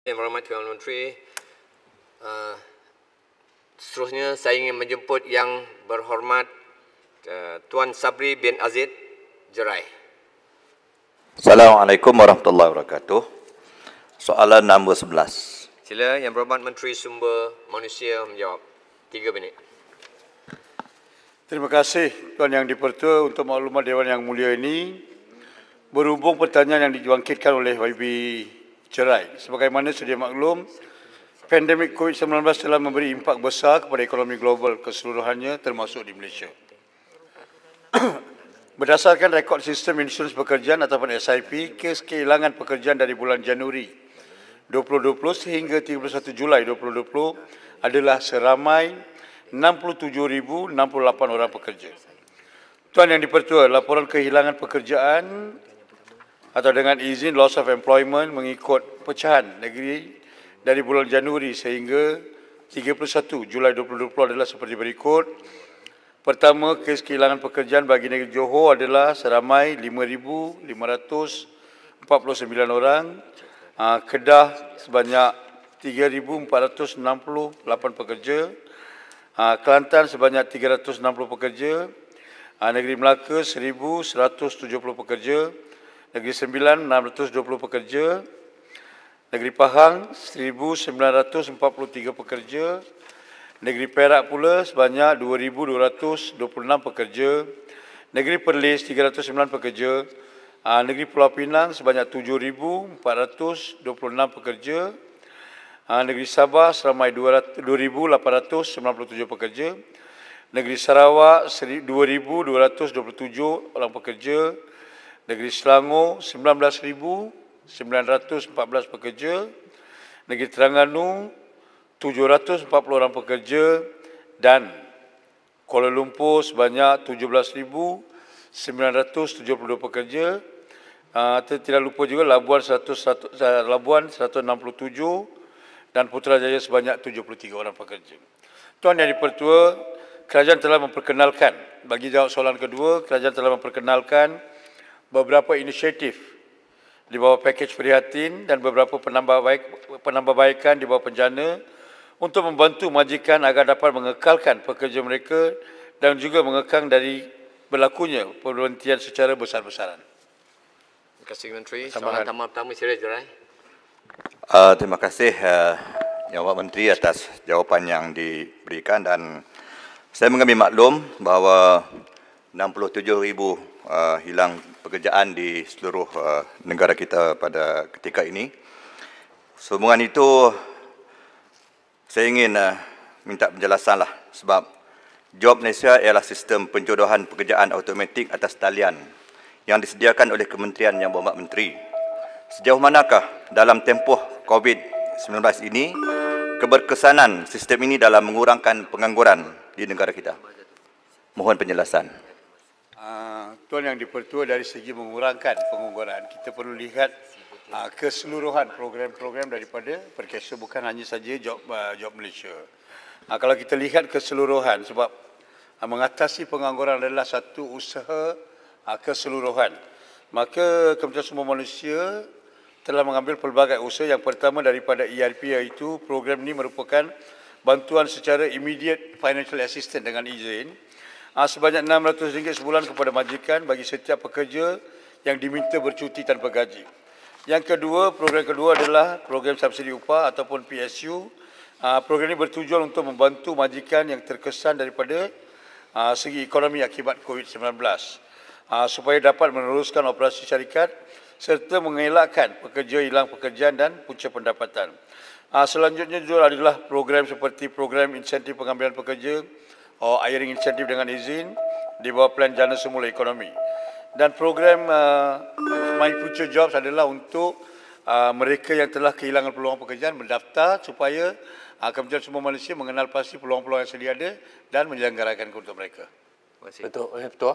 Environment 2003 uh, Seterusnya saya ingin menjemput yang berhormat uh, Tuan Sabri bin Aziz Jerai Assalamualaikum warahmatullahi wabarakatuh Soalan nombor 11 Sila yang berhormat Menteri Sumber Manusia menjawab tiga minit Terima kasih Tuan Yang Dipertua untuk maklumat Dewan Yang Mulia ini. Berhubung pertanyaan yang dijuangkitkan oleh YB cerai. Sebagaimana sedia maklum, pandemik COVID-19 telah memberi impak besar kepada ekonomi global keseluruhannya termasuk di Malaysia. Berdasarkan rekod sistem insurans pekerjaan ataupun SIP, kes kehilangan pekerjaan dari bulan Januari 2020 sehingga 31 Julai 2020 adalah seramai 67,068 orang pekerja. Tuan yang dipertua, laporan kehilangan pekerjaan atau dengan izin loss of employment mengikut pecahan negeri dari bulan Januari sehingga 31 Julai 2020 adalah seperti berikut. Pertama, kes kehilangan pekerjaan bagi negeri Johor adalah seramai 5,549 orang. Ah, Kedah sebanyak 3,468 pekerja. Ah, Kelantan sebanyak 360 pekerja. Ah, negeri Melaka 1,170 pekerja. Negeri Sembilan 620 pekerja, Negeri Pahang 1943 pekerja, Negeri Perak pula sebanyak 2226 pekerja, Negeri Perlis 309 pekerja, ah, Negeri Pulau Pinang sebanyak 7426 pekerja, ah, Negeri Sabah seramai 2897 pekerja, Negeri Sarawak 2227 orang pekerja. Negeri Selangor 19914 pekerja. Negeri Terengganu 740 orang pekerja dan Kuala Lumpur sebanyak 17972 pekerja. Ah tidak lupa juga Labuan 101 ah, Labuan 167 dan Putrajaya sebanyak 73 orang pekerja. Tuan Yang Dipertua, kerajaan telah memperkenalkan bagi jawab soalan kedua, kerajaan telah memperkenalkan beberapa inisiatif di bawah pakej prihatin dan beberapa penambahbaik, penambahbaikan di bawah penjana untuk membantu majikan agar dapat mengekalkan pekerja mereka dan juga mengekang dari berlakunya perhentian secara besar-besaran. Terima kasih, Menteri. Soalan tamat pertama, Sirih Uh, terima kasih, uh, Yang Pak Menteri atas jawapan yang diberikan dan saya mengambil maklum bahawa 67,000 uh, hilang pekerjaan di seluruh uh, negara kita pada ketika ini. Sehubungan itu, saya ingin uh, minta penjelasanlah sebab Job Malaysia ialah sistem penjodohan pekerjaan automatik atas talian yang disediakan oleh kementerian yang berhormat menteri. Sejauh manakah dalam tempoh COVID-19 ini keberkesanan sistem ini dalam mengurangkan pengangguran di negara kita? Mohon penjelasan. Ah, tuan yang dipertua dari segi mengurangkan pengungguran kita perlu lihat ah, keseluruhan program-program daripada Perkasa bukan hanya saja job ah, job Malaysia. kalau kita lihat keseluruhan sebab mengatasi pengangguran adalah satu usaha keseluruhan. Maka Kementerian Sumber Manusia telah mengambil pelbagai usaha yang pertama daripada ERP iaitu program ini merupakan bantuan secara immediate financial assistance dengan izin e Ah, sebanyak RM600 sebulan kepada majikan bagi setiap pekerja yang diminta bercuti tanpa gaji. Yang kedua, program kedua adalah program subsidi upah ataupun PSU. Ah, program ini bertujuan untuk membantu majikan yang terkesan daripada ah, segi ekonomi akibat COVID-19 supaya dapat meneruskan operasi syarikat serta mengelakkan pekerja hilang pekerjaan dan punca pendapatan. Selanjutnya juga adalah program seperti program insentif pengambilan pekerja, uh, airing insentif dengan izin di bawah plan jana semula ekonomi. Dan program uh, My Future Jobs adalah untuk uh, mereka yang telah kehilangan peluang pekerjaan mendaftar supaya uh, kemudian semua Malaysia mengenal pasti peluang-peluang yang sedia ada dan menyelenggarakan untuk mereka. Betul, betul.